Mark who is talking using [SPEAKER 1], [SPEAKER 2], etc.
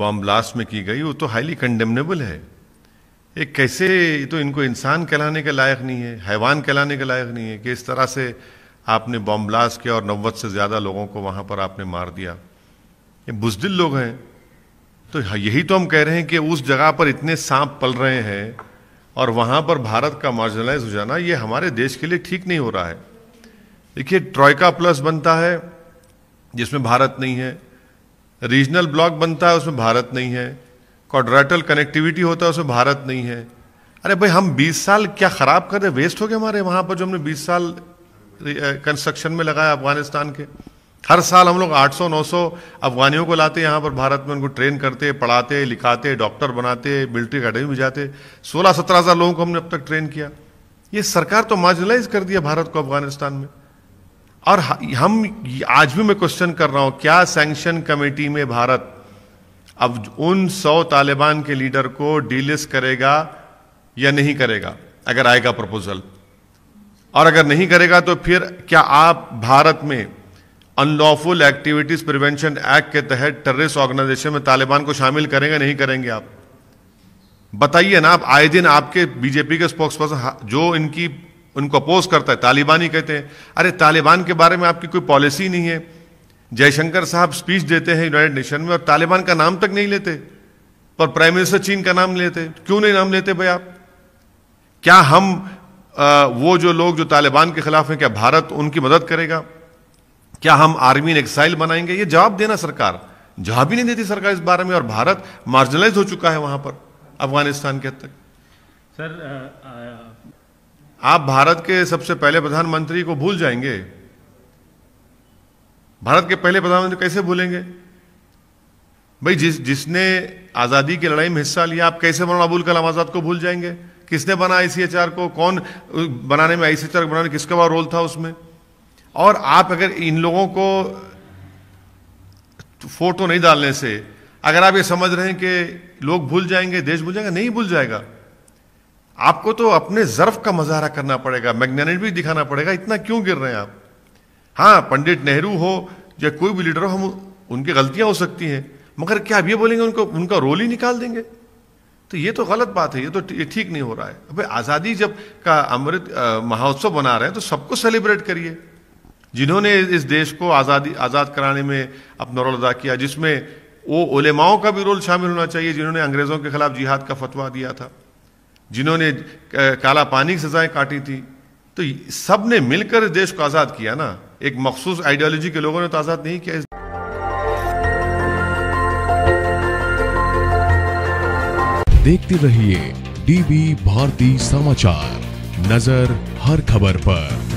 [SPEAKER 1] bomb blast में की गई वो तो हाईली कंडेमनेबल है एक कैसे तो इनको इंसान कहलाने के लायक नहीं है हैवान कहलाने के लायक नहीं है कि इस तरह से आपने बॉम्ब ब्लास्ट किया और नब्बे से ज़्यादा लोगों को वहाँ पर आपने मार दिया ये बुजदिल लोग हैं तो हाँ, यही तो हम कह रहे हैं कि उस जगह पर इतने सांप पल रहे हैं और वहाँ पर भारत का मार्जनलाइज हो जाना ये हमारे देश के लिए ठीक नहीं हो रहा है देखिए ट्रॉयका प्लस बनता है जिसमें भारत नहीं है रीजनल ब्लॉक बनता है उसमें भारत नहीं है कॉड्रेटल कनेक्टिविटी होता है उसमें भारत नहीं है अरे भाई हम 20 साल क्या ख़राब कर रहे वेस्ट हो गए हमारे वहाँ पर जो हमने 20 साल कंस्ट्रक्शन में लगाया अफगानिस्तान के हर साल हम लोग 800 900 अफगानियों को लाते यहाँ पर भारत में उनको ट्रेन करते पढ़ाते लिखाते डॉक्टर बनाते मिलिट्री अकेडमी में जाते सोलह सत्रह हज़ार लोगों को हमने अब तक ट्रेन किया ये सरकार तो मार्जिनलाइज कर दिया भारत को अफगानिस्तान में और हम आज भी मैं क्वेश्चन कर रहा हूं क्या सैंक्शन कमेटी में भारत अब उन सौ तालिबान के लीडर को डीलिस्ट करेगा या नहीं करेगा अगर आएगा प्रपोजल और अगर नहीं करेगा तो फिर क्या आप भारत में अनलॉफुल एक्टिविटीज प्रिवेंशन एक्ट के तहत टेररिस्ट ऑर्गेनाइजेशन में तालिबान को शामिल करेंगे नहीं करेंगे आप बताइए ना आप आए दिन आपके बीजेपी के स्पोक्स पर्सन जो इनकी उनको अपोज करता है तालिबानी कहते हैं अरे तालिबान के बारे में आपकी कोई पॉलिसी नहीं है जयशंकर साहब स्पीच देते हैं यूनाइटेड नेशन में और तालिबान का नाम तक नहीं लेते पर प्राइम मिनिस्टर चीन का नाम लेते क्यों नहीं नाम लेते भाई आप क्या हम आ, वो जो लोग जो तालिबान के खिलाफ हैं क्या भारत उनकी मदद करेगा क्या हम आर्मी एक्साइल बनाएंगे ये जवाब देना सरकार जवाब ही नहीं देती सरकार इस बारे में और भारत मार्जिनलाइज हो चुका है वहां पर अफगानिस्तान के हद तक सर आ, आ, आप भारत के सबसे पहले प्रधानमंत्री को भूल जाएंगे भारत के पहले प्रधानमंत्री कैसे भूलेंगे भाई जिस जिसने आज़ादी की लड़ाई में हिस्सा लिया आप कैसे मौलाना अबुल कलाम आज़ाद को भूल जाएंगे किसने बना आईसीएचआर को कौन बनाने में आईसीएचआर बनाने किसका बड़ा रोल था उसमें और आप अगर इन लोगों को फोटो नहीं डालने से अगर आप ये समझ रहे हैं कि लोग भूल जाएंगे देश भूल जाएगा नहीं भूल जाएगा आपको तो अपने जर्फ का मजाहरा करना पड़ेगा मैग्नेट भी दिखाना पड़ेगा इतना क्यों गिर रहे हैं आप हाँ पंडित नेहरू हो या कोई भी लीडर हो हम उनकी गलतियां हो सकती हैं मगर क्या अब ये बोलेंगे उनको उनका रोल ही निकाल देंगे तो ये तो गलत बात है ये तो ये ठीक नहीं हो रहा है अब आज़ादी जब का अमृत महोत्सव बना रहे हैं तो सबको सेलिब्रेट करिए जिन्होंने इस देश को आज़ादी आज़ाद कराने में अपना रोल अदा किया जिसमें वो ओलेमाओं का भी रोल शामिल होना चाहिए जिन्होंने अंग्रेज़ों के खिलाफ जिहाद का फतवा दिया था जिन्होंने काला पानी की सजाएं काटी थी तो सब ने मिलकर देश को आज़ाद किया ना एक मखसूस आइडियोलॉजी के लोगों ने तो आज़ाद नहीं किया देखते रहिए डीवी भारती समाचार नजर हर खबर पर